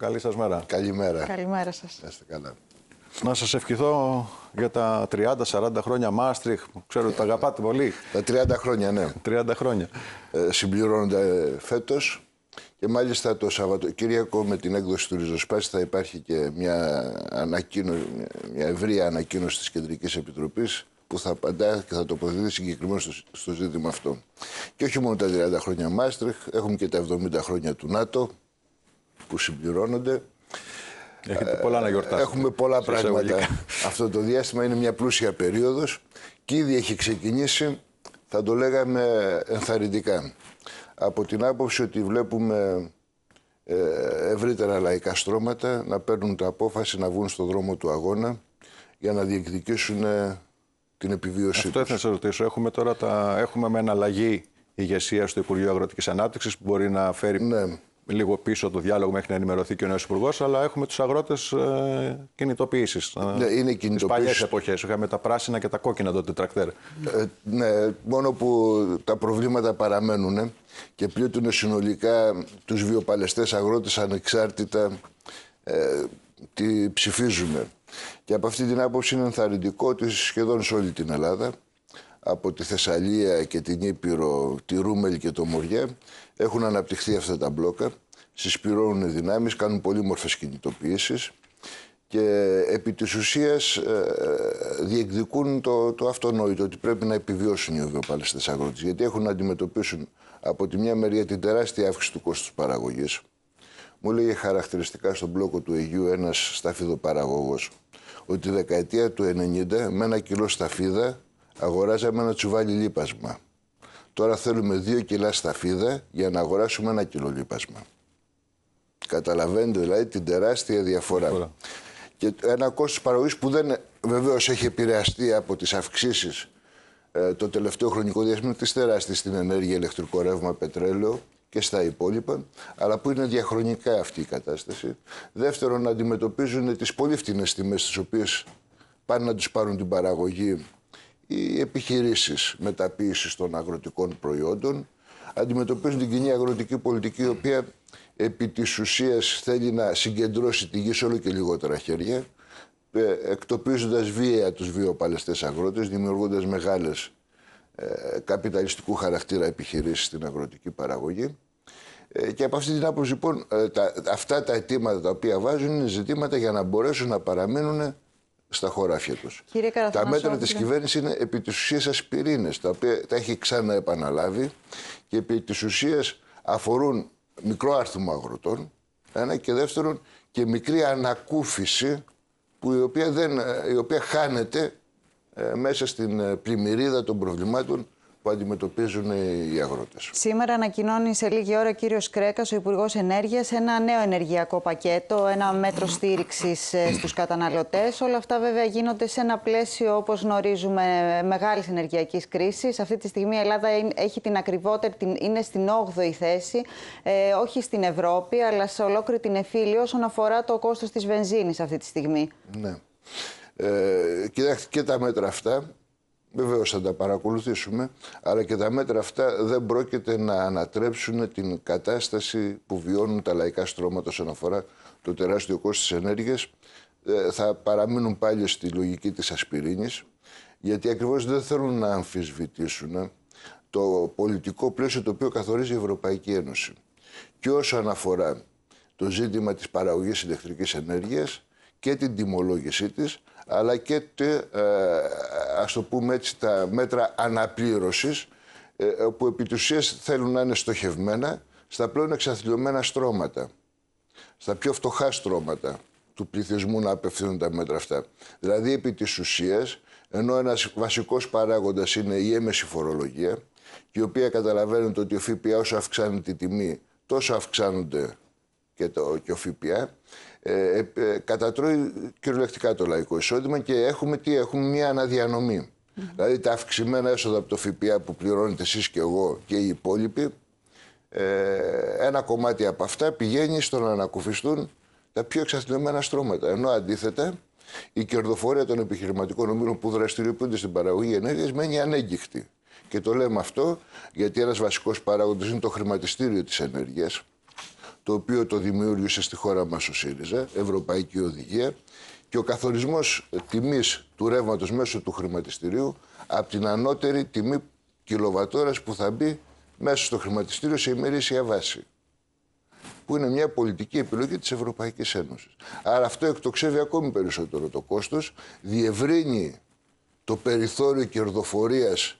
Καλή σας μέρα. Καλημέρα. Καλημέρα σας. Είστε καλά. Να σας ευχηθώ για τα 30-40 χρόνια Μάστριχ. Ξέρω ότι τα αγαπάτε πολύ. Τα 30 χρόνια, ναι. 30 χρόνια. Ε, συμπληρώνονται ε, φέτος. Και μάλιστα το Σαββατοκύριακο με την έκδοση του Ριζοσπάση θα υπάρχει και μια, ανακοίνωση, μια ευρία ανακοίνωση της Κεντρικής Επιτροπής που θα απαντά και θα τοποθετεί συγκεκριμένα στο, στο ζήτημα αυτό. Και όχι μόνο τα 30 χρόνια Μάστριχ, έχουμε και τα 70 χρόνια του ΝΑΤΟ, που συμπληρώνονται. Έχετε πολλά να ε, γιορτάσετε. Έχουμε πολλά πράγματα. Αυτό το διάστημα είναι μια πλούσια περίοδος και ήδη έχει ξεκινήσει, θα το λέγαμε ενθαρρυντικά. Από την άποψη ότι βλέπουμε ε, ευρύτερα λαϊκά στρώματα να παίρνουν την απόφαση να βγουν στον δρόμο του αγώνα για να διεκδικήσουν ε, την επιβίωσή Αυτό ήθελα να σας ρωτήσω. Έχουμε τώρα τα... έχουμε με εναλλαγή ηγεσία στο Υπουργείο Αγροτικής Ανάπτυξης που μπορεί να φέρει ναι λίγο πίσω το διάλογο μέχρι να ενημερωθεί και ο νέος υπουργός, αλλά έχουμε τους αγρότες ε, κινητοποιήσει. Ναι, είναι κινητοποιήσει. παλιέ εποχές. Είχαμε τα πράσινα και τα κόκκινα τότε τρακτέρ. Ε, ναι, μόνο που τα προβλήματα παραμένουν ε, και πλήττουν συνολικά τους βιοπαλαιστές αγρότες ανεξάρτητα ε, τι ψηφίζουμε. Και από αυτή την άποψη είναι ενθαρρυντικό ότι σχεδόν σε όλη την Ελλάδα από τη Θεσσαλία και την Ήπειρο, τη Ρούμελ και το Μοριέ, έχουν αναπτυχθεί αυτά τα μπλόκα, συσπηρώνουν δυνάμεις, κάνουν πολύ μορφές κινητοποιήσεις και επί της ουσίας ε, διεκδικούν το, το αυτονόητο ότι πρέπει να επιβιώσουν οι Ευρωπαλιστές αγρότες γιατί έχουν να αντιμετωπίσουν από τη μια μεριά την τεράστια αύξηση του κόστους παραγωγής. Μου λέγε χαρακτηριστικά στον μπλόκο του Αιγείου ένας σταφιδοπαραγωγός ότι τη δεκαετία του 90 με ένα κιλό σταφίδα αγοράζαμε ένα τσουβάλι λίπασμα. Τώρα θέλουμε δύο κιλά σταφίδα για να αγοράσουμε ένα κιλό λίπασμα. Καταλαβαίνετε δηλαδή την τεράστια διαφορά. Και ένα κόστος παραγωγής που δεν βεβαίως έχει επηρεαστεί από τις αυξήσεις ε, το τελευταίο χρονικό διάστημα τη τεράστια στην ενέργεια, ηλεκτρικό ρεύμα, πετρέλαιο και στα υπόλοιπα, αλλά που είναι διαχρονικά αυτή η κατάσταση. Δεύτερον, να αντιμετωπίζουν τις πολύ φτηνές τιμές, τις οποίες πάνε να τους πάρουν την παραγωγή οι επιχειρήσεις μεταποίησης των αγροτικών προϊόντων αντιμετωπίζουν την κοινή αγροτική πολιτική η οποία επί της ουσίας θέλει να συγκεντρώσει τη γη σε όλο και λιγότερα χέρια ε, εκτοπίζοντας βία τους βιοπαλαιστές αγρότες, δημιουργώντας μεγάλες ε, καπιταλιστικού χαρακτήρα επιχειρήσεις στην αγροτική παραγωγή. Ε, και από αυτή την άποψη, λοιπόν, ε, τα, αυτά τα αιτήματα τα οποία βάζουν είναι ζητήματα για να μπορέσουν να παραμείνουν στα χωράφια τους. τα μέτρα της ναι. κυβέρνησης είναι επί της ουσίας ασπιρίνες, τα οποία τα έχει ξανά επαναλάβει και επί της ουσίας αφορούν μικρό άρθρο αγροτών, ένα και δεύτερον και μικρή ανακούφιση που η οποία, δεν, ε, η οποία χάνεται ε, μέσα στην ε, πλημμυρίδα των προβλημάτων που αντιμετωπίζουν οι αγρότες. Σήμερα ανακοινώνει σε λίγη ώρα ο κύριος Κρέκας, ο Υπουργός Ενέργειας, ένα νέο ενεργειακό πακέτο, ένα μέτρο στήριξης ε, στους καταναλωτές. Όλα αυτά βέβαια γίνονται σε ένα πλαίσιο, όπως γνωρίζουμε, μεγάλης ενεργειακής κρίσης. Αυτή τη στιγμή η Ελλάδα έχει την ακριβότερη, είναι στην 8η θέση, ε, όχι στην Ευρώπη, αλλά σε ολόκληρη την εφήλη όσον αφορά το κόστος της βενζίνης αυτή τη στιγμή. Ναι. Ε, κοιτάξτε και τα μέτρα αυτά Βεβαίως θα τα παρακολουθήσουμε, αλλά και τα μέτρα αυτά δεν πρόκειται να ανατρέψουν την κατάσταση που βιώνουν τα λαϊκά στρώματα όσον αφορά το τεράστιο κόστος της ενέργειας. Ε, θα παραμείνουν πάλι στη λογική της ασπιρίνης, γιατί ακριβώς δεν θέλουν να αμφισβητήσουν ε, το πολιτικό πλαίσιο το οποίο καθορίζει η Ευρωπαϊκή Ένωση. Και όσον αφορά το ζήτημα της παραγωγής ηλεκτρικής ενέργειας και την τιμολόγησή της, αλλά και τε, ε, ας το πούμε έτσι, τα μέτρα αναπλήρωσης ε, ε, που επί θέλουν να είναι στοχευμένα στα πλέον εξαθλειωμένα στρώματα, στα πιο φτωχά στρώματα του πληθυσμού να απευθύνουν τα μέτρα αυτά. Δηλαδή επί της ουσίας, ενώ ένας βασικός παράγοντας είναι η έμεση φορολογία, η οποία καταλαβαίνετε ότι ο ΦΠΑ όσο αυξάνει τη τιμή, τόσο αυξάνονται και, το, ο ΦΠΑ, ε, ε, κατατρώει κυριολεκτικά το λαϊκό εισόδημα και έχουμε τι, έχουμε μια αναδιανομη Δηλαδή τα αυξημένα έσοδα από το ΦΠΑ που πληρώνετε εσείς και εγώ και οι υπόλοιποι, ε, ένα κομμάτι από αυτά πηγαίνει στο να ανακουφιστούν τα πιο εξαθλιωμένα στρώματα. Ενώ αντίθετα η κερδοφορία των επιχειρηματικών ομήρων που δραστηριοποιούνται στην παραγωγή ενέργειας μένει ανέγκυχτη. Και το λέμε αυτό γιατί ένας βασικός παράγοντας είναι το χρηματιστήριο της ενέργειας το οποίο το δημιούργησε στη χώρα μας ο ΣΥΡΙΖΑ, Ευρωπαϊκή Οδηγία, και ο καθορισμός τιμής του ρεύματος μέσω του χρηματιστηρίου από την ανώτερη τιμή κιλοβατόρας που θα μπει μέσα στο χρηματιστήριο σε ημερήσια βάση. Που είναι μια πολιτική επιλογή της Ευρωπαϊκής Ένωσης. Άρα αυτό εκτοξεύει ακόμη περισσότερο το κόστος, διευρύνει το περιθώριο κερδοφορίας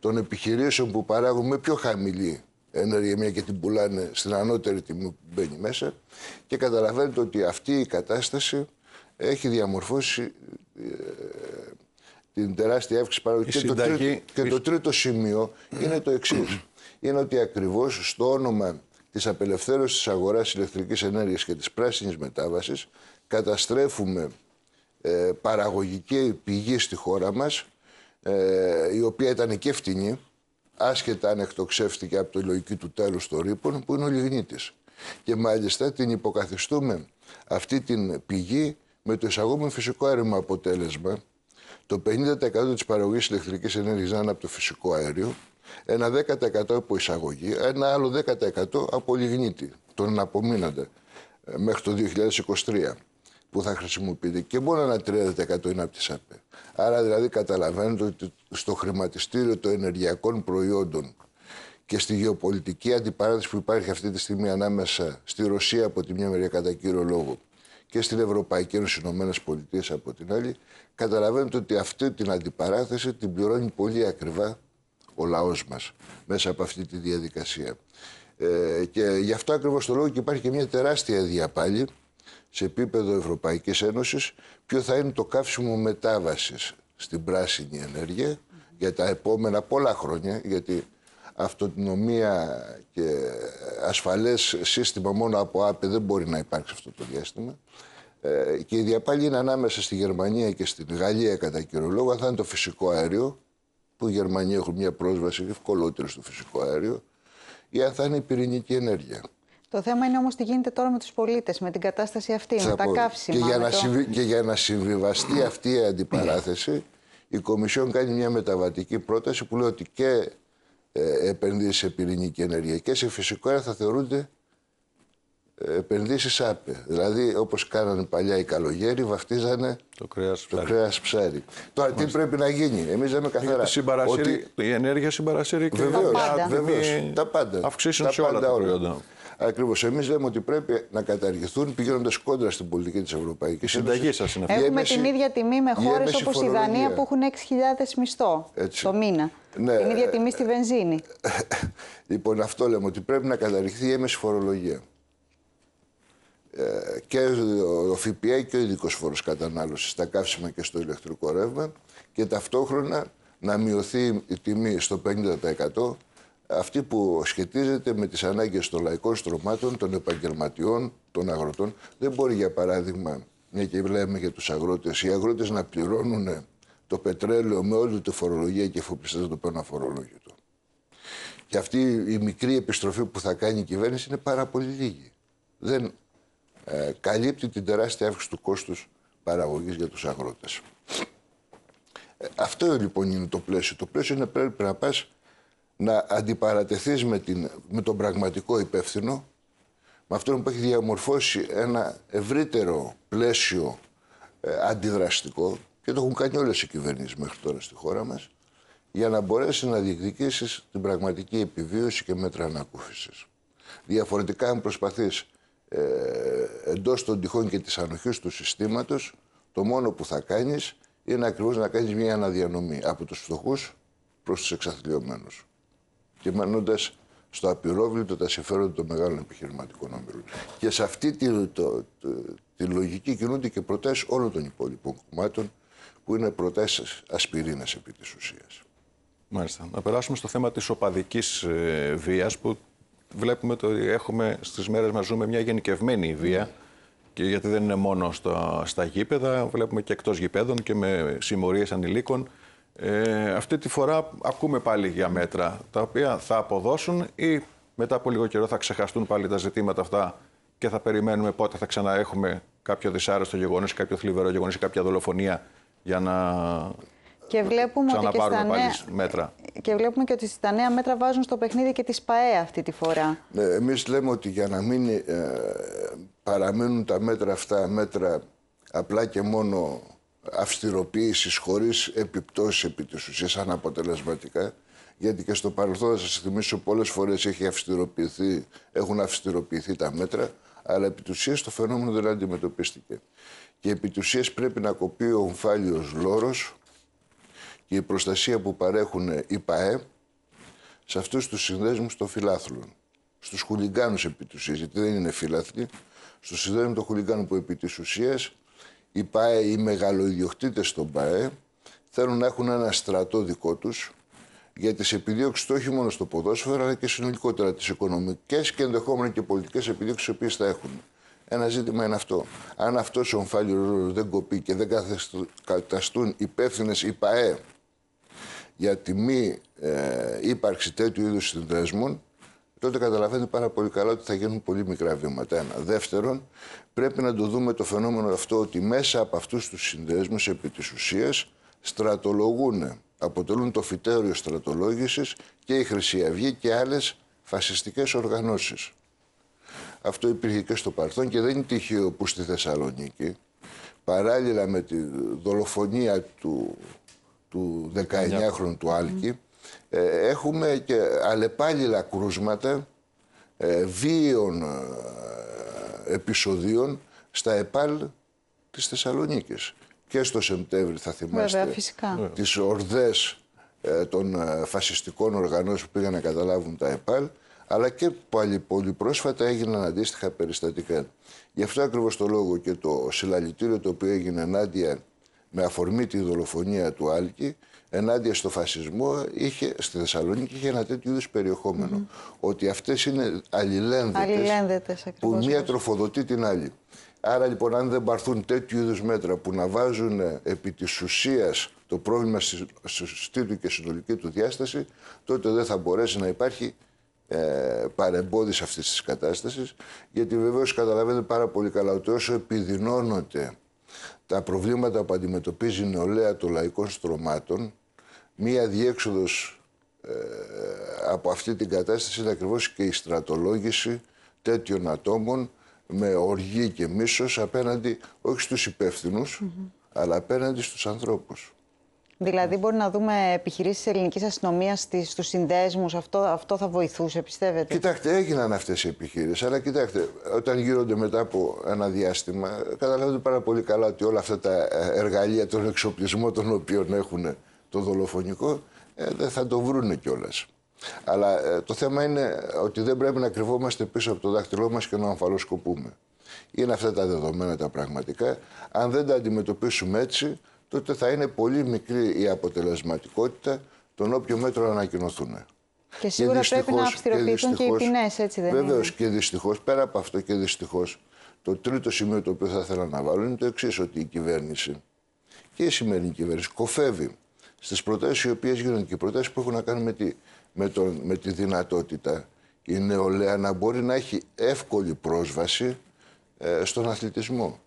των επιχειρήσεων που παράγουν με πιο χαμηλή ενέργεια μια και την πουλάνε στην ανώτερη τιμή που μπαίνει μέσα και καταλαβαίνετε ότι αυτή η κατάσταση έχει διαμορφώσει ε, την τεράστια αύξηση παραγωγή. Και, το τρίτο, και το τρίτο σημείο είναι το εξής. Είναι ότι ακριβώς στο όνομα της απελευθέρωσης της αγοράς ηλεκτρικής ενέργειας και της πράσινης μετάβασης καταστρέφουμε ε, παραγωγική πηγή στη χώρα μας, ε, η οποία ήταν και φτηνή, άσχετα αν εκτοξεύτηκε από τη λογική του τέλους των ρήπων, που είναι ο λιγνίτης. Και μάλιστα την υποκαθιστούμε αυτή την πηγή με το εισαγόμενο φυσικό αέριο αποτέλεσμα, το 50% της παραγωγής ηλεκτρικής ενέργειας είναι από το φυσικό αέριο, ένα 10% από εισαγωγή, ένα άλλο 10% από λιγνίτη, τον αναπομείναντα, μέχρι το 2023 που θα χρησιμοποιείται και μόνο ένα 30% είναι από τις ΑΠΕ. Άρα δηλαδή καταλαβαίνετε ότι στο χρηματιστήριο των ενεργειακών προϊόντων και στη γεωπολιτική αντιπαράθεση που υπάρχει αυτή τη στιγμή ανάμεσα στη Ρωσία από τη μια μεριά κατά κύριο λόγο και στην Ευρωπαϊκή Ένωση, Ηνωμένες Πολιτείες από την άλλη, καταλαβαίνετε ότι αυτή την αντιπαράθεση την πληρώνει πολύ ακριβά ο λαός μας μέσα από αυτή τη διαδικασία. Ε, και γι' αυτό ακριβώς το λόγο και υπάρχει και μια τεράστια διαπάλη σε επίπεδο Ευρωπαϊκής Ένωσης ποιο θα είναι το καύσιμο μετάβασης στην πράσινη ενέργεια για τα επόμενα πολλά χρόνια, γιατί αυτονομία και ασφαλές σύστημα μόνο από ΑΠΕ δεν μπορεί να υπάρξει αυτό το διάστημα. Ε, και η διαπάλη είναι ανάμεσα στη Γερμανία και στην Γαλλία κατά κύριο λόγο, θα είναι το φυσικό αέριο, που οι Γερμανοί έχουν μια πρόσβαση ευκολότερη στο φυσικό αέριο, ή αν θα είναι η πυρηνική ενέργεια. Το θέμα είναι όμως τι γίνεται τώρα με τους πολίτες, με την κατάσταση αυτή, με τα καύσιμα. Και για, να και για να συμβιβαστεί αυτή η αντιπαράθεση, η Κομισιόν κάνει μια μεταβατική πρόταση που λέει ότι και ε, επενδύσεις σε πυρηνική ενέργεια και σε φυσικό αέριο θα θεωρούνται ε, επενδύσεις άπε. Δηλαδή, όπως κάνανε παλιά οι καλογέροι, βαφτίζανε το κρέας ψάρι. Τώρα, τι πρέπει να γίνει. Εμείς λέμε καθαρά. Ότι... Η ενέργεια συμπαρασύρει και βεβαίως, τα πάντα. Αυξήσουν σε όλα τα Ακριβώς. Εμείς λέμε ότι πρέπει να καταργηθούν πηγαίνοντας κόντρα στην πολιτική της Ευρωπαϊκής Ένωσης. σας είναι Έχουμε την ίδια τιμή με χώρε όπως η Δανία που έχουν 6.000 μισθό το μήνα. Ναι. Την ίδια τιμή στη βενζίνη. λοιπόν, αυτό λέμε ότι πρέπει να καταργηθεί η έμεση φορολογία. Ε, και ο ΦΠΑ και ο ειδικός φόρος κατανάλωσης στα καύσιμα και στο ηλεκτρικό ρεύμα και ταυτόχρονα να μειωθεί η τιμή στο 50% αυτή που σχετίζεται με τις ανάγκες των λαϊκών στρωμάτων, των επαγγελματιών, των αγροτών. Δεν μπορεί για παράδειγμα, μια και λέμε για τους αγρότες, οι αγρότες να πληρώνουν το πετρέλαιο με όλη τη φορολογία και εφοπλιστές το παίρνουν του. Και αυτή η μικρή επιστροφή που θα κάνει η κυβέρνηση είναι πάρα πολύ λίγη. Δεν ε, καλύπτει την τεράστια αύξηση του κόστους παραγωγής για τους αγρότες. Ε, αυτό λοιπόν είναι το πλαίσιο. Το πλαίσιο είναι πρέπει να πας να αντιπαρατεθείς με, την, με τον πραγματικό υπεύθυνο, με αυτόν που έχει διαμορφώσει ένα ευρύτερο πλαίσιο ε, αντιδραστικό και το έχουν κάνει όλες οι κυβερνήσεις μέχρι τώρα στη χώρα μας, για να μπορέσεις να διεκδικήσεις την πραγματική επιβίωση και μέτρα ανακούφισης. Διαφορετικά, αν προσπαθείς ε, εντός των τυχών και της ανοχής του συστήματος, το μόνο που θα κάνεις είναι ακριβώς να κάνεις μια αναδιανομή από τους φτωχούς προς τους εξαθλειωμένους κυμαίνοντα στο απειρόβλητο τα συμφέροντα των μεγάλων επιχειρηματικών ομίλων. Και σε αυτή τη, τη λογική κινούνται και προτάσεις όλων των υπόλοιπων κομμάτων, που είναι προτάσεις ασπιρίνες επί της ουσίας. Μάλιστα. Να περάσουμε στο θέμα της οπαδικής ε, βίας, που βλέπουμε ότι έχουμε στις μέρες μας ζούμε μια γενικευμένη βία. Και γιατί δεν είναι μόνο στα, στα γήπεδα, βλέπουμε και εκτός γηπέδων και με συμμορίες ανηλίκων. Ε, αυτή τη φορά ακούμε πάλι για μέτρα τα οποία θα αποδώσουν ή μετά από λίγο καιρό θα ξεχαστούν πάλι τα ζητήματα αυτά και θα περιμένουμε πότε θα ξαναέχουμε κάποιο δυσάρεστο γεγονός, κάποιο θλιβερό γεγονός ή κάποια δολοφονία για να και βλέπουμε ότι και στα μέτρα. Και βλέπουμε και ότι στα νέα μέτρα βάζουν στο παιχνίδι και τη ΣΠΑΕ αυτή τη φορά. Ναι, εμείς λέμε ότι για να μην ε, παραμένουν τα μέτρα αυτά μέτρα απλά και μόνο αυστηροποίησης χωρίς επιπτώσεις επί της ουσίας, αναποτελεσματικά γιατί και στο παρελθόν θα σας θυμίσω πολλές φορές έχουν αυστηροποιηθεί τα μέτρα αλλά επί το φαινόμενο δεν αντιμετωπίστηκε. Και επί πρέπει να κοπεί ο ομφάλιος λόρος και η προστασία που παρέχουν οι ΠΑΕ σε αυτούς τους συνδέσμους των φιλάθλων. στους χουλιγκάνους επί γιατί δεν είναι φιλάθλοι, στους συνδέσμου των χουλιγκάνων που επί της ουσίας οι, ΠΑΕ, οι μεγαλοϊδιοκτήτες των ΠΑΕ θέλουν να έχουν ένα στρατό δικό τους για τις επιδίωξεις του όχι μόνο στο ποδόσφαιρο αλλά και συνολικότερα τις οικονομικές και ενδεχόμενα και πολιτικές επιδίωξεις οι οποίες θα έχουν. Ένα ζήτημα είναι αυτό. Αν αυτός ο ομφάλιος ρόλος δεν κοπεί και δεν καταστούν υπεύθυνες οι ΠΑΕ για τη μη ε, ύπαρξη τέτοιου είδους συνδέσμων, τότε καταλαβαίνετε πάρα πολύ καλά ότι θα γίνουν πολύ μικρά βήματα. Ένα. Δεύτερον, πρέπει να το δούμε το φαινόμενο αυτό ότι μέσα από αυτούς τους συνδέσμους επί της ουσίας στρατολογούν, αποτελούν το φυτέριο στρατολόγησης και η Χρυσή Αυγή και άλλες φασιστικές οργανώσεις. Αυτό υπήρχε και στο παρελθόν και δεν είναι τυχαίο που στη Θεσσαλονίκη, παράλληλα με τη δολοφονία του, του 19χρονου του Άλκη, ε, έχουμε και αλλεπάλληλα κρούσματα ε, βίαιων ε, επεισοδίων στα ΕΠΑΛ της Θεσσαλονίκης. Και στο Σεπτέμβρη θα θυμάστε Βέβαια, φυσικά. Ναι. Ναι. τις ορδές των φασιστικών οργανώσεων που πήγαν να καταλάβουν τα ΕΠΑΛ αλλά και πάλι πολύ πρόσφατα έγιναν αντίστοιχα περιστατικά. Γι' αυτό ακριβώς το λόγο και το συλλαλητήριο το οποίο έγινε ενάντια με αφορμή τη δολοφονία του Άλκη ενάντια στο φασισμό είχε, στη Θεσσαλονίκη είχε ένα τέτοιο είδους Ότι αυτές είναι αλληλένδετες, αλληλένδετες που μία τροφοδοτεί την άλλη. Άρα λοιπόν αν δεν πάρθουν τέτοιου είδους μέτρα που να βάζουν ε, επί της ουσίας το πρόβλημα στη σωστή του και συνολική του διάσταση, τότε δεν θα μπορέσει να υπάρχει ε, παρεμπόδιση αυτής της κατάστασης, γιατί βεβαίως καταλαβαίνετε πάρα πολύ καλά ότι όσο επιδεινώνονται τα προβλήματα που αντιμετωπίζει η νεολαία των λαϊκών στρωμάτων, μία διέξοδος ε, από αυτή την κατάσταση είναι ακριβώς και η στρατολόγηση τέτοιων ατόμων με οργή και μίσος απέναντι όχι στους υπευθυνους αλλά απέναντι στους ανθρώπους. Δηλαδή, μπορεί να δούμε επιχειρήσεις ελληνικής αστυνομίας στους συνδέσμους. Αυτό, αυτό θα βοηθούσε, πιστεύετε. Κοιτάξτε, έγιναν αυτές οι επιχειρήσει. Αλλά κοιτάξτε, όταν γύρονται μετά από ένα διάστημα, καταλαβαίνετε πάρα πολύ καλά ότι όλα αυτά τα ε, εργαλεία, τον εξοπλισμό των οποίων έχουν το δολοφονικό, ε, δεν θα το βρούνε κιόλας. Αλλά ε, το θέμα είναι ότι δεν πρέπει να κρυβόμαστε πίσω από το δάχτυλό μας και να αμφαλοσκοπούμε. Είναι αυτά τα δεδομένα τα πραγματικά. Αν δεν τα αντιμετωπίσουμε έτσι, τότε θα είναι πολύ μικρή η αποτελεσματικότητα των όποιων μέτρων ανακοινωθούν. Και σίγουρα και πρέπει να αυστηροποιηθούν και, οι ποινές, έτσι δεν είναι. Βεβαίω και δυστυχώς, πέρα από αυτό και δυστυχώς, το τρίτο σημείο το οποίο θα ήθελα να βάλω είναι το εξής: Ότι η κυβέρνηση και η σημερινή κυβέρνηση κοφεύει στις προτάσεις οι οποίες γίνονται και οι προτάσεις που έχουν να κάνουν με τη, με, τον, με τη δυνατότητα η νεολαία να μπορεί να έχει εύκολη πρόσβαση ε, στον αθλητισμό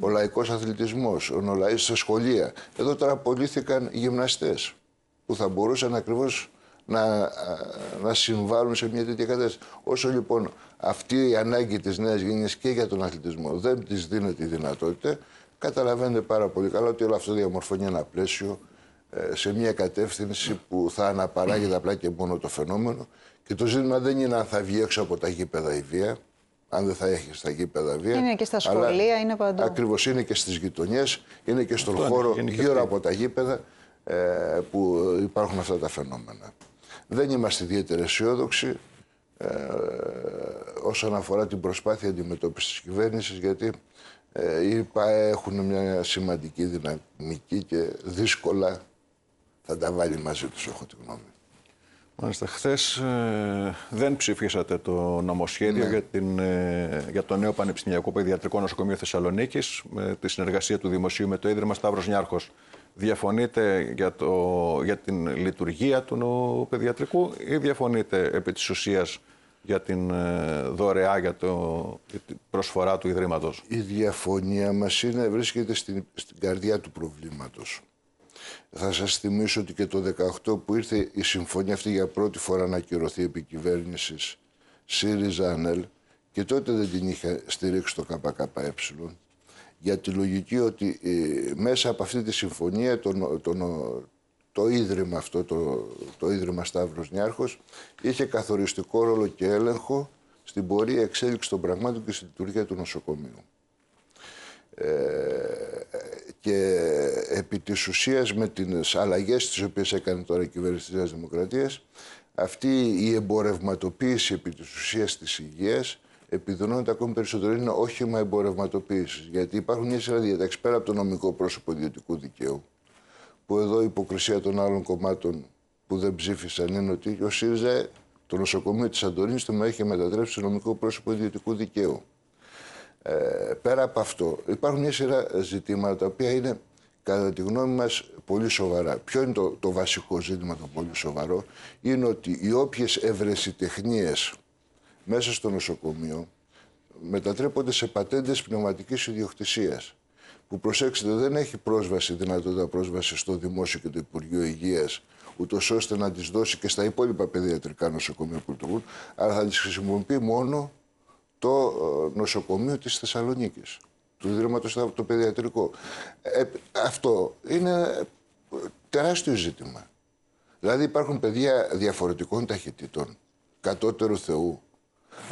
ο λαϊκός αθλητισμός, ο στα σχολεία. Εδώ τώρα απολύθηκαν γυμναστές που θα μπορούσαν ακριβώς να, να συμβάλλουν σε μια τέτοια κατάσταση. Όσο λοιπόν αυτή η ανάγκη της νέας γενιάς και για τον αθλητισμό δεν της δίνεται η δυνατότητα, καταλαβαίνετε πάρα πολύ καλά ότι όλο αυτό διαμορφώνει ένα πλαίσιο ε, σε μια κατεύθυνση που θα αναπαράγεται απλά και μόνο το φαινόμενο. Και το ζήτημα δεν είναι αν θα βγει έξω από τα γήπεδα η βία, αν δεν θα έχει στα γήπεδα βία. Είναι και στα σχολεία, αλλά είναι παντού. Ακριβώς είναι και στις γειτονιές, είναι και στον χώρο γύρω από τα γήπεδα ε, που υπάρχουν αυτά τα φαινόμενα. Δεν είμαστε ιδιαίτερα αισιόδοξοι ε, όσον αφορά την προσπάθεια αντιμετώπισης της κυβέρνησης, γιατί ε, οι έχουν μια σημαντική δυναμική και δύσκολα θα τα βάλει μαζί τους, έχω τη γνώμη. Μάλιστα. Χθες ε, δεν ψηφίσατε το νομοσχέδιο ναι. για, την, ε, για το νέο Πανεπιστημιακό Παιδιατρικό Νοσοκομείο Θεσσαλονίκης με τη συνεργασία του Δημοσίου με το Ίδρυμα Σταύρος Νιάρχος. Διαφωνείτε για, το, την λειτουργία του παιδιατρικού ή διαφωνείτε επί της ουσίας για την ε, δωρεά, για, το, την προσφορά του Ιδρύματος. Η διαφωνία μας είναι, βρίσκεται στην, στην καρδιά του προβλήματος. Θα σας θυμίσω ότι και το 18 που ήρθε η συμφωνία αυτή για πρώτη φορά να ακυρωθεί επί κυβέρνησης ΣΥΡΙΖΑ-ΑΝΕΛ και τότε δεν την είχε στηρίξει το ΚΚΕ για τη λογική ότι ε, μέσα από αυτή τη συμφωνία τον, τον, το ίδρυμα αυτό, το, το ίδρυμα Σταύρος Νιάρχος, είχε καθοριστικό ρόλο και έλεγχο στην πορεία εξέλιξη των πραγμάτων και στη λειτουργία του νοσοκομείου. Ε, και επί της ουσίας με τις αλλαγές τις οποίες έκανε τώρα η κυβέρνηση της Δημοκρατίας αυτή η εμπορευματοποίηση επί της ουσίας της υγείας επιδεινώνεται ακόμη περισσότερο. Είναι όχημα εμπορευματοποίησης. Γιατί υπάρχουν μια σειρά διατάξεις πέρα από το νομικό πρόσωπο ιδιωτικού δικαίου, που εδώ η υποκρισία των άλλων κομμάτων που δεν ψήφισαν είναι ότι ο ΣΥΡΙΖΑ το νοσοκομείο της Αντωνίνη το έχει μετατρέψει σε νομικό πρόσωπο ιδιωτικού δικαίου. Ε, πέρα από αυτό, υπάρχουν μια σειρά ζητήματα τα οποία είναι κατά τη γνώμη μας πολύ σοβαρά. Ποιο είναι το, βασικό ζήτημα το πολύ σοβαρό, είναι ότι οι όποιες ευρεσιτεχνίες μέσα στο νοσοκομείο μετατρέπονται σε πατέντες πνευματικής ιδιοκτησίας που προσέξτε δεν έχει πρόσβαση, δυνατότητα πρόσβαση στο Δημόσιο και το Υπουργείο Υγείας, ούτως ώστε να τις δώσει και στα υπόλοιπα παιδιατρικά νοσοκομεία που λειτουργούν, αλλά θα τις χρησιμοποιεί μόνο το ε, νοσοκομείο της Θεσσαλονίκης, του Ιδρύματος το Παιδιατρικό. Ε, αυτό είναι ε, τεράστιο ζήτημα. Δηλαδή υπάρχουν παιδιά διαφορετικών ταχυτήτων, κατώτερου θεού.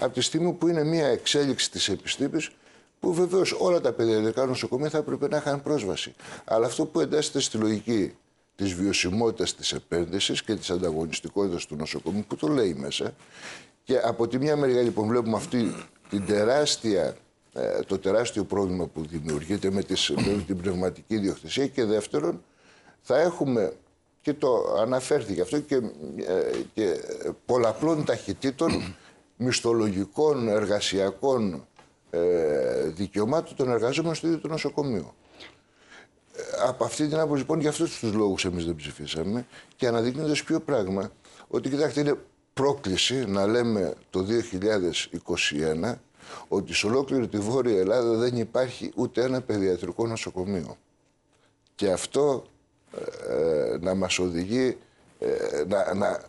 Από τη στιγμή που είναι μια εξέλιξη της επιστήμης, που βεβαίως όλα τα παιδιατρικά νοσοκομεία θα έπρεπε να είχαν πρόσβαση. Αλλά αυτό που εντάσσεται στη λογική της βιωσιμότητας της επένδυσης και της ανταγωνιστικότητας του νοσοκομείου, που το λέει μέσα, και από τη μια μεριά λοιπόν βλέπουμε αυτή την τεράστια, ε, το τεράστιο πρόβλημα που δημιουργείται με, τις, με την πνευματική διοκτησία και δεύτερον θα έχουμε και το αναφέρθηκε αυτό και, ε, και πολλαπλών ταχυτήτων μισθολογικών, εργασιακών ε, δικαιωμάτων των εργαζόμενων στο ίδιο το νοσοκομείο. Από αυτή την άποψη, λοιπόν, για αυτούς τους λόγους εμείς δεν ψηφίσαμε και αναδείχνοντας ποιο πράγμα, ότι κοιτάξτε, είναι πρόκληση να λέμε το 2021 ότι σε ολόκληρη τη Βόρεια Ελλάδα δεν υπάρχει ούτε ένα παιδιατρικό νοσοκομείο. Και αυτό ε, να μας οδηγεί ε, να, να,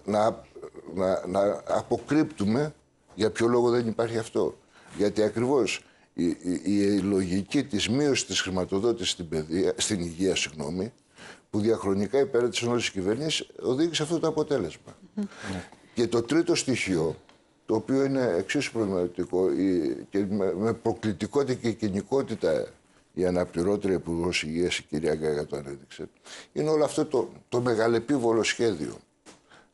να, να, αποκρύπτουμε για ποιο λόγο δεν υπάρχει αυτό. Γιατί ακριβώς η, η, η λογική της μείωσης της χρηματοδότησης στην, στην υγεία, συγγνώμη, που διαχρονικά υπέρ της της κυβέρνησης οδήγησε αυτό το αποτελεσμα και το τρίτο στοιχείο, το οποίο είναι εξίσου προβληματικό και με προκλητικότητα και κοινικότητα η αναπληρώτρια Υπουργό Υγεία, η κυρία Γκάγια, το ανέδειξε, είναι όλο αυτό το, το μεγαλεπίβολο σχέδιο.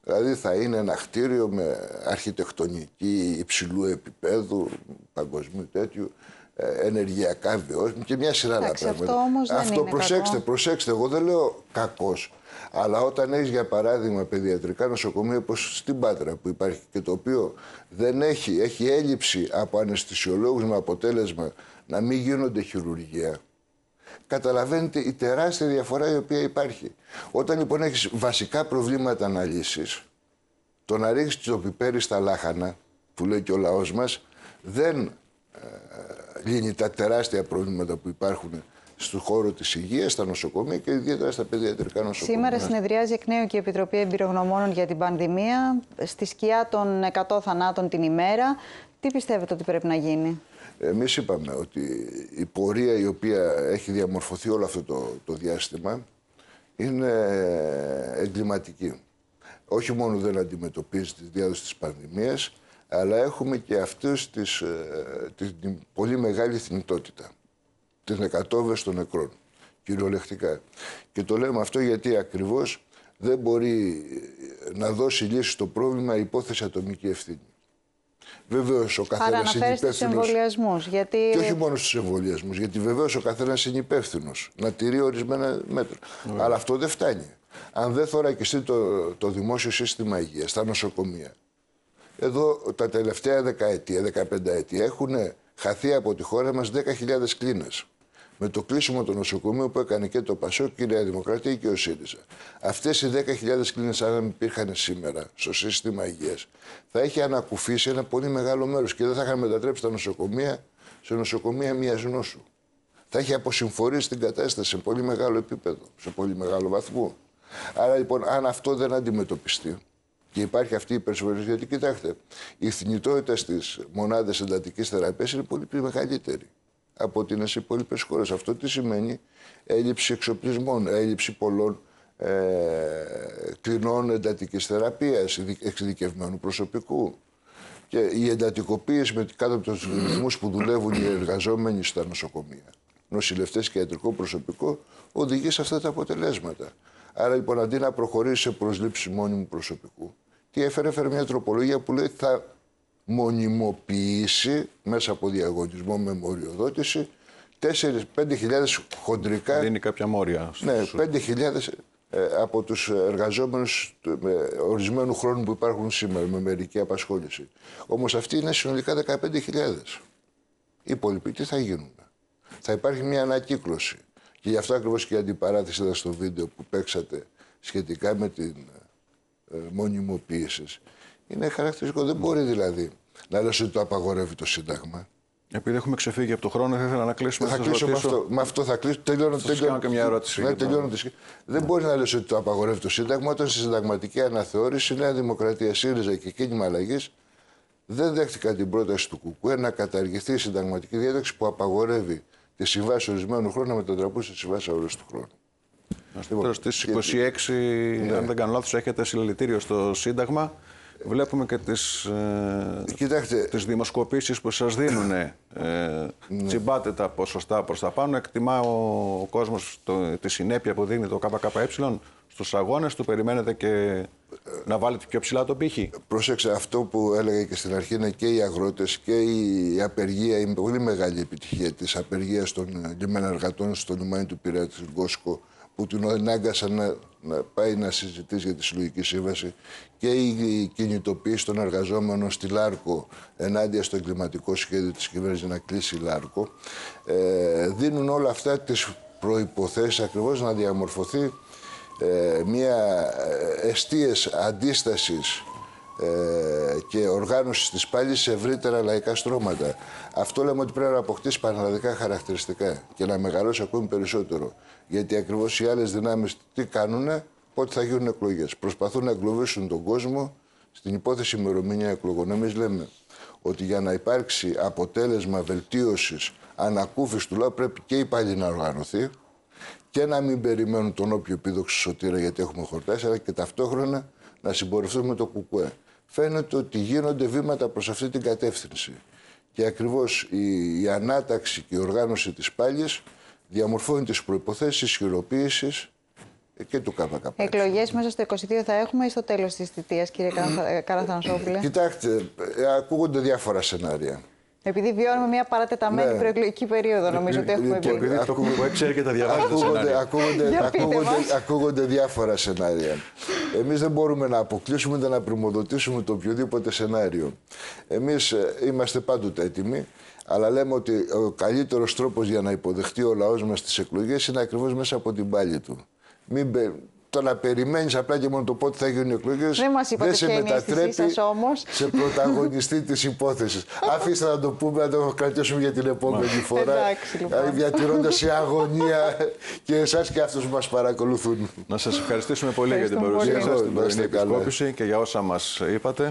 Δηλαδή θα είναι ένα κτίριο με αρχιτεκτονική υψηλού επίπεδου, παγκοσμίου τέτοιου, ε, ενεργειακά βιώσιμη και μια σειρά άλλα πράγματα. Αυτό, όμως δεν αυτό είναι προσέξτε, κακό. προσέξτε. Εγώ δεν λέω κακός. Αλλά όταν έχεις για παράδειγμα παιδιατρικά νοσοκομεία όπως στην Πάτρα που υπάρχει και το οποίο δεν έχει, έχει έλλειψη από αναισθησιολόγους με αποτέλεσμα να μην γίνονται χειρουργία. Καταλαβαίνετε η τεράστια διαφορά η οποία υπάρχει. Όταν λοιπόν έχεις βασικά προβλήματα να λύσει, το να ρίξεις το πιπέρι στα λάχανα, που λέει και ο λαός μας, δεν λύνει τα τεράστια προβλήματα που υπάρχουν στον χώρο της υγείας, στα νοσοκομεία και ιδιαίτερα στα παιδιατρικά νοσοκομεία. Σήμερα συνεδριάζει εκ νέου και η Επιτροπή Εμπειρογνωμόνων για την Πανδημία. Στη σκιά των 100 θανάτων την ημέρα, τι πιστεύετε ότι πρέπει να γίνει. Εμείς είπαμε ότι η πορεία η οποία έχει διαμορφωθεί όλο αυτό το, το διάστημα είναι εγκληματική. Όχι μόνο δεν αντιμετωπίζει τη διάδοση της πανδημίας, αλλά έχουμε και αυτούς τις, ε, την, πολύ μεγάλη θνητότητα, τις νεκατόβες των νεκρών, κυριολεκτικά. Και το λέμε αυτό γιατί ακριβώς δεν μπορεί ε, να δώσει λύση στο πρόβλημα υπόθεση ατομική ευθύνη. Βεβαίως ο καθένας είναι υπεύθυνο. Γιατί... Και όχι μόνο στους εμβολιασμούς, γιατί βεβαίως ο καθένας είναι υπεύθυνος να τηρεί ορισμένα μέτρα. Αλλά αυτό δεν φτάνει. Αν δεν θωρακιστεί το, το δημόσιο σύστημα υγείας, τα νοσοκομεία, εδώ τα τελευταία δεκαετία, 15 ετή, έχουν χαθεί από τη χώρα μας 10.000 κλίνες. Με το κλείσιμο του νοσοκομείου που έκανε και το πασό και η Νέα Δημοκρατία και ο ΣΥΡΙΖΑ. Αυτές οι 10.000 κλίνες, αν υπήρχαν σήμερα στο σύστημα υγείας, θα είχε ανακουφίσει ένα πολύ μεγάλο μέρος και δεν θα είχαν μετατρέψει τα νοσοκομεία σε νοσοκομεία μιας νόσου. Θα είχε αποσυμφορήσει την κατάσταση σε πολύ μεγάλο επίπεδο, σε πολύ μεγάλο βαθμό. Άρα λοιπόν, αν αυτό δεν αντιμετωπιστεί, και υπάρχει αυτή η υπερσοβαρή. Γιατί κοιτάξτε, η θνητότητα στις μονάδες εντατικής θεραπείας είναι πολύ πιο μεγαλύτερη από ότι είναι σε υπόλοιπες χώρες. Αυτό τι σημαίνει έλλειψη εξοπλισμών, έλλειψη πολλών ε, κλινών εντατικής θεραπείας, εξειδικευμένου προσωπικού. Και η εντατικοποίηση με κάτω από τους ρυθμούς που δουλεύουν οι εργαζόμενοι στα νοσοκομεία, νοσηλευτές και ιατρικό προσωπικό, οδηγεί σε αυτά τα αποτελέσματα. Άρα λοιπόν αντί να προχωρήσει σε προσλήψη μόνιμου προσωπικού, τι έφερε, έφερε μια τροπολογία που λέει θα μονιμοποιήσει μέσα από διαγωνισμό με μοριοδότηση 4-5.000 χοντρικά. Δίνει κάποια μόρια. Ναι, 5.000 ε, από τους εργαζόμενους ορισμένου χρόνου που υπάρχουν σήμερα με μερική απασχόληση. Όμως αυτή είναι συνολικά 15.000. Οι υπόλοιποι τι θα γίνουν. Θα υπάρχει μια ανακύκλωση. Και γι' αυτό ακριβώς και η αντιπαράθεση εδώ στο βίντεο που παίξατε σχετικά με την ε, ε, μονιμοποίησης. είναι χαρακτηριστικό. Δεν μπορεί δηλαδή να λες ότι το απαγορεύει το Σύνταγμα. Επειδή έχουμε ξεφύγει από το χρόνο, θα ήθελα να κλείσουμε. Θα κλείσω με αυτό, με αυτό. θα κλείσω. Τελειώνω, θα τελειώνω, και μια ερώτηση. Ναι, Δεν μπορεί να λες ότι το απαγορεύει το Σύνταγμα όταν στη συνταγματική αναθεώρηση η Νέα Δημοκρατία, ΣΥΡΙΖΑ και κίνημα αλλαγής δεν δέχτηκαν την πρόταση του ΚΟΚΟΕ να καταργηθεί η συνταγματική διάταξη που απαγορεύει τη συμβάση ορισμένου χρόνου να μετατραπούν σε συμβάσει αορίστου χρόνου. Τώρα στις 26, ναι. αν δεν κάνω λάθος, έχετε συλλαλητήριο στο Σύνταγμα. Βλέπουμε και τις, ε, τις δημοσκοπήσεις που σας δίνουν. Ε, ναι. Τσιμπάτε τα ποσοστά προς τα πάνω. Εκτιμά ο, ο κόσμος τη συνέπεια που δίνει το ΚΚΕ στους αγώνες του. Περιμένετε και να βάλετε πιο ψηλά το πύχη. Πρόσεξε, αυτό που έλεγα και στην αρχή είναι και οι αγρότες και η απεργία, η πολύ μεγάλη επιτυχία της απεργίας των λιμένων εργατών στο λιμάνι του Πειραιά του που την ανάγκασαν να, πάει να συζητήσει για τη συλλογική σύμβαση και η κινητοποίηση των εργαζόμενων στη Λάρκο ενάντια στο εγκληματικό σχέδιο της κυβέρνησης να κλείσει η Λάρκο ε, δίνουν όλα αυτά τις προϋποθέσεις ακριβώς να διαμορφωθεί ε, μια εστίες αντίστασης ε, και οργάνωσης της πάλι σε ευρύτερα λαϊκά στρώματα. Αυτό λέμε ότι πρέπει να αποκτήσει πανελλαδικά χαρακτηριστικά και να μεγαλώσει ακόμη περισσότερο. Γιατί ακριβώς οι άλλες δυνάμεις τι κάνουν, πότε θα γίνουν εκλογές. Προσπαθούν να εγκλωβίσουν τον κόσμο στην υπόθεση ημερομηνία εκλογών. Εμείς λέμε ότι για να υπάρξει αποτέλεσμα βελτίωσης, ανακούφισης του λαού, πρέπει και η πάλι να οργανωθεί και να μην περιμένουν τον όποιο επίδοξο σωτήρα γιατί έχουμε χορτάσει, αλλά και ταυτόχρονα να συμπορευτούν το κουκουέ φαίνεται ότι γίνονται βήματα προς αυτή την κατεύθυνση. Και ακριβώς η, η ανάταξη και η οργάνωση της πάλης διαμορφώνει τις προϋποθέσεις ισχυροποίησης και του ΚΚΠ. Εκλογές μέσα στο 22 θα έχουμε ή στο τέλος της θητείας, κύριε Καραθανσόπουλε. Κοιτάξτε, ε, ακούγονται διάφορα σενάρια. Επειδή βιώνουμε μια παρατεταμένη ναι. προεκλογική περίοδο, ναι, νομίζω ότι έχουμε και Επειδή το ξέρει και τα διαβάζει. Ακούγονται, ακούγονται, ακούγονται, διάφορα σενάρια. Εμείς δεν μπορούμε να αποκλείσουμε ούτε να πρημοδοτήσουμε το οποιοδήποτε σενάριο. Εμείς ε, είμαστε πάντοτε έτοιμοι. Αλλά λέμε ότι ο καλύτερος τρόπος για να υποδεχτεί ο λαός μας τις εκλογές είναι ακριβώς μέσα από την πάλη του. Μην το να περιμένεις απλά και μόνο το πότε θα γίνουν εκλογές δεν, δεν σε μετατρέπει όμως. σε πρωταγωνιστή της υπόθεσης. Αφήστε να το πούμε, να το κρατήσουμε για την επόμενη φορά. Λοιπόν. Διατηρώντας η αγωνία και εσάς και αυτούς που μας παρακολουθούν. Να σας ευχαριστήσουμε πολύ για την παρουσία σα, την και για όσα μας είπατε.